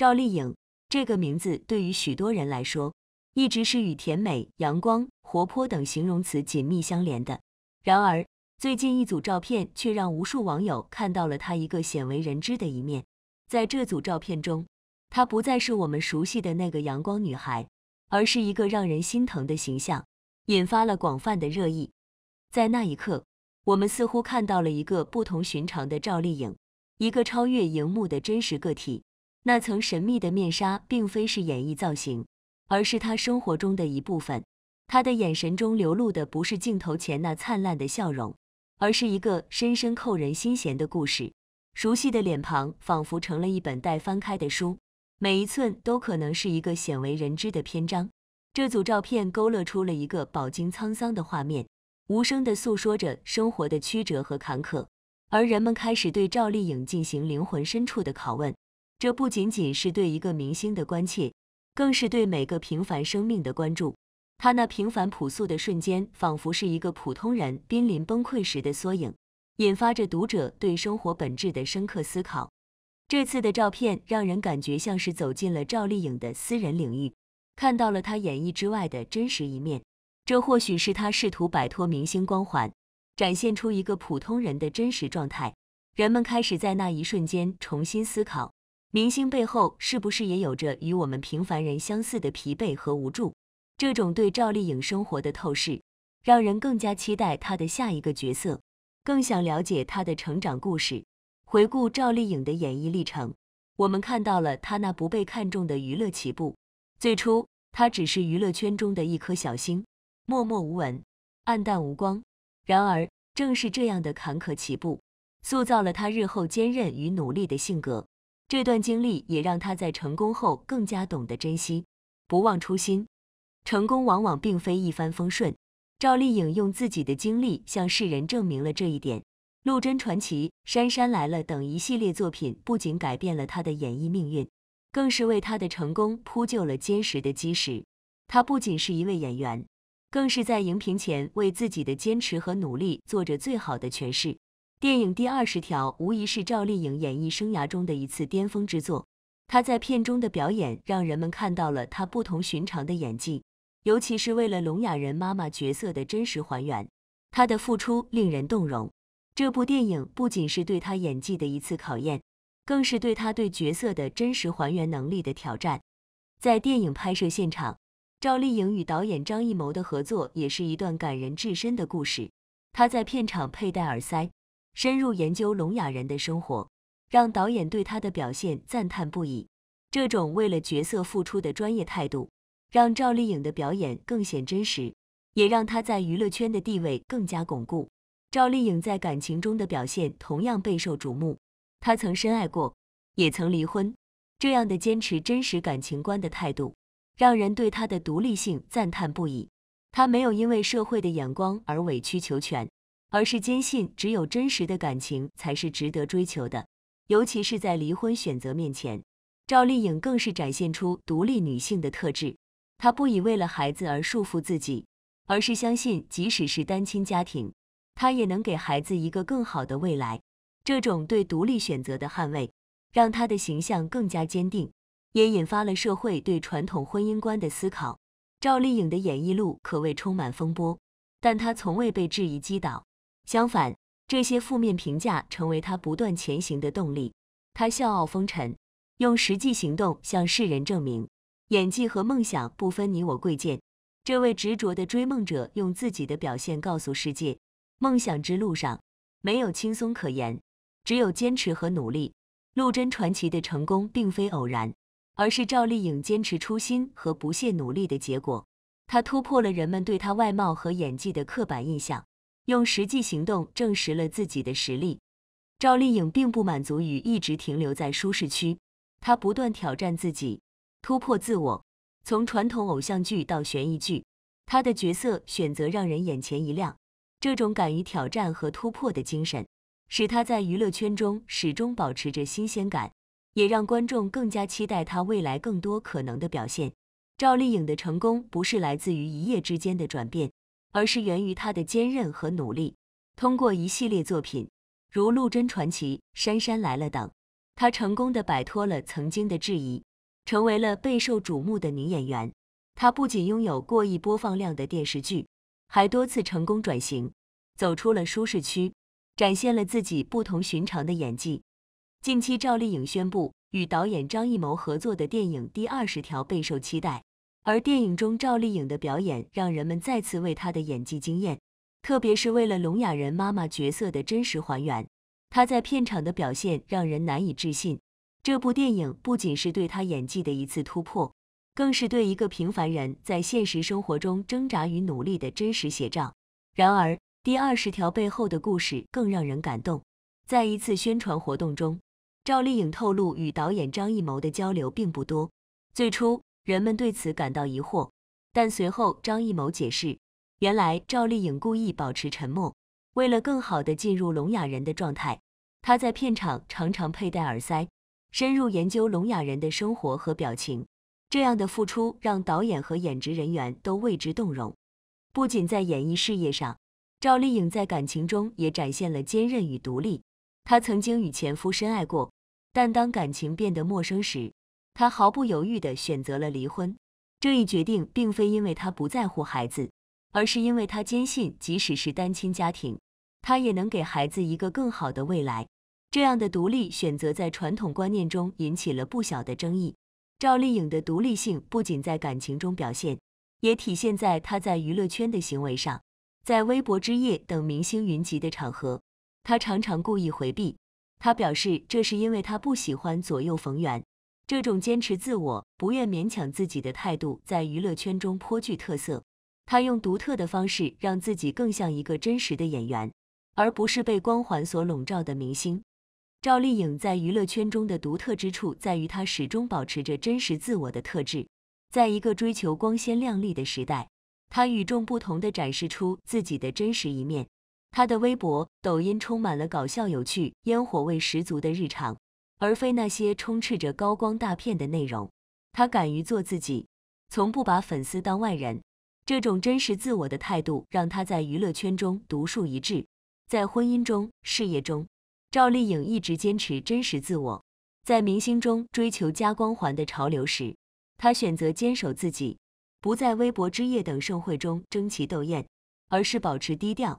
赵丽颖这个名字对于许多人来说，一直是与甜美、阳光、活泼等形容词紧密相连的。然而，最近一组照片却让无数网友看到了她一个鲜为人知的一面。在这组照片中，她不再是我们熟悉的那个阳光女孩，而是一个让人心疼的形象，引发了广泛的热议。在那一刻，我们似乎看到了一个不同寻常的赵丽颖，一个超越荧幕的真实个体。那层神秘的面纱并非是演绎造型，而是他生活中的一部分。他的眼神中流露的不是镜头前那灿烂的笑容，而是一个深深扣人心弦的故事。熟悉的脸庞仿佛成了一本待翻开的书，每一寸都可能是一个鲜为人知的篇章。这组照片勾勒出了一个饱经沧桑的画面，无声地诉说着生活的曲折和坎坷。而人们开始对赵丽颖进行灵魂深处的拷问。这不仅仅是对一个明星的关切，更是对每个平凡生命的关注。他那平凡朴素的瞬间，仿佛是一个普通人濒临崩溃时的缩影，引发着读者对生活本质的深刻思考。这次的照片让人感觉像是走进了赵丽颖的私人领域，看到了她演绎之外的真实一面。这或许是她试图摆脱明星光环，展现出一个普通人的真实状态。人们开始在那一瞬间重新思考。明星背后是不是也有着与我们平凡人相似的疲惫和无助？这种对赵丽颖生活的透视，让人更加期待她的下一个角色，更想了解她的成长故事。回顾赵丽颖的演艺历程，我们看到了她那不被看重的娱乐起步。最初，她只是娱乐圈中的一颗小星，默默无闻，黯淡无光。然而，正是这样的坎坷起步，塑造了她日后坚韧与努力的性格。这段经历也让她在成功后更加懂得珍惜，不忘初心。成功往往并非一帆风顺，赵丽颖用自己的经历向世人证明了这一点。《陆贞传奇》《杉杉来了》等一系列作品不仅改变了她的演艺命运，更是为她的成功铺就了坚实的基石。她不仅是一位演员，更是在荧屏前为自己的坚持和努力做着最好的诠释。电影《第二十条》无疑是赵丽颖演艺生涯中的一次巅峰之作。她在片中的表演让人们看到了她不同寻常的演技，尤其是为了聋哑人妈妈角色的真实还原，她的付出令人动容。这部电影不仅是对她演技的一次考验，更是对她对角色的真实还原能力的挑战。在电影拍摄现场，赵丽颖与导演张艺谋的合作也是一段感人至深的故事。她在片场佩戴耳塞。深入研究聋哑人的生活，让导演对他的表现赞叹不已。这种为了角色付出的专业态度，让赵丽颖的表演更显真实，也让她在娱乐圈的地位更加巩固。赵丽颖在感情中的表现同样备受瞩目。她曾深爱过，也曾离婚。这样的坚持真实感情观的态度，让人对她的独立性赞叹不已。她没有因为社会的眼光而委曲求全。而是坚信只有真实的感情才是值得追求的，尤其是在离婚选择面前，赵丽颖更是展现出独立女性的特质。她不以为了孩子而束缚自己，而是相信即使是单亲家庭，她也能给孩子一个更好的未来。这种对独立选择的捍卫，让她的形象更加坚定，也引发了社会对传统婚姻观的思考。赵丽颖的演艺路可谓充满风波，但她从未被质疑击倒。相反，这些负面评价成为他不断前行的动力。他笑傲风尘，用实际行动向世人证明，演技和梦想不分你我贵贱。这位执着的追梦者用自己的表现告诉世界：梦想之路上没有轻松可言，只有坚持和努力。陆贞传奇的成功并非偶然，而是赵丽颖坚持初心和不懈努力的结果。她突破了人们对她外貌和演技的刻板印象。用实际行动证实了自己的实力。赵丽颖并不满足于一直停留在舒适区，她不断挑战自己，突破自我。从传统偶像剧到悬疑剧，她的角色选择让人眼前一亮。这种敢于挑战和突破的精神，使她在娱乐圈中始终保持着新鲜感，也让观众更加期待她未来更多可能的表现。赵丽颖的成功不是来自于一夜之间的转变。而是源于她的坚韧和努力。通过一系列作品，如《陆贞传奇》《杉杉来了》等，她成功的摆脱了曾经的质疑，成为了备受瞩目的女演员。她不仅拥有过亿播放量的电视剧，还多次成功转型，走出了舒适区，展现了自己不同寻常的演技。近期，赵丽颖宣布与导演张艺谋合作的电影《第二十条》备受期待。而电影中赵丽颖的表演让人们再次为她的演技惊艳，特别是为了聋哑人妈妈角色的真实还原，她在片场的表现让人难以置信。这部电影不仅是对她演技的一次突破，更是对一个平凡人在现实生活中挣扎与努力的真实写照。然而，第二十条背后的故事更让人感动。在一次宣传活动中，赵丽颖透露与导演张艺谋的交流并不多，最初。人们对此感到疑惑，但随后张艺谋解释，原来赵丽颖故意保持沉默，为了更好地进入聋哑人的状态，她在片场常常佩戴耳塞，深入研究聋哑人的生活和表情。这样的付出让导演和演职人员都为之动容。不仅在演艺事业上，赵丽颖在感情中也展现了坚韧与独立。她曾经与前夫深爱过，但当感情变得陌生时。她毫不犹豫地选择了离婚，这一决定并非因为她不在乎孩子，而是因为她坚信，即使是单亲家庭，她也能给孩子一个更好的未来。这样的独立选择在传统观念中引起了不小的争议。赵丽颖的独立性不仅在感情中表现，也体现在她在娱乐圈的行为上。在微博之夜等明星云集的场合，她常常故意回避。她表示，这是因为她不喜欢左右逢源。这种坚持自我、不愿勉强自己的态度，在娱乐圈中颇具特色。他用独特的方式，让自己更像一个真实的演员，而不是被光环所笼罩的明星。赵丽颖在娱乐圈中的独特之处，在于她始终保持着真实自我的特质。在一个追求光鲜亮丽的时代，她与众不同的展示出自己的真实一面。她的微博、抖音充满了搞笑、有趣、烟火味十足的日常。而非那些充斥着高光大片的内容，她敢于做自己，从不把粉丝当外人。这种真实自我的态度，让她在娱乐圈中独树一帜。在婚姻中、事业中，赵丽颖一直坚持真实自我。在明星中追求加光环的潮流时，她选择坚守自己，不在微博之夜等盛会中争奇斗艳，而是保持低调。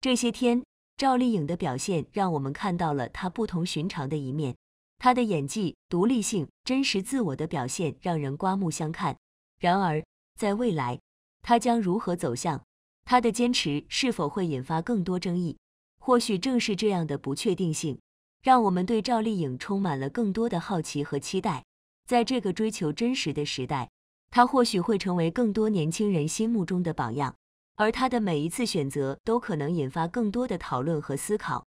这些天，赵丽颖的表现让我们看到了她不同寻常的一面。她的演技、独立性、真实自我的表现让人刮目相看。然而，在未来，她将如何走向？她的坚持是否会引发更多争议？或许正是这样的不确定性，让我们对赵丽颖充满了更多的好奇和期待。在这个追求真实的时代，她或许会成为更多年轻人心目中的榜样。而她的每一次选择，都可能引发更多的讨论和思考。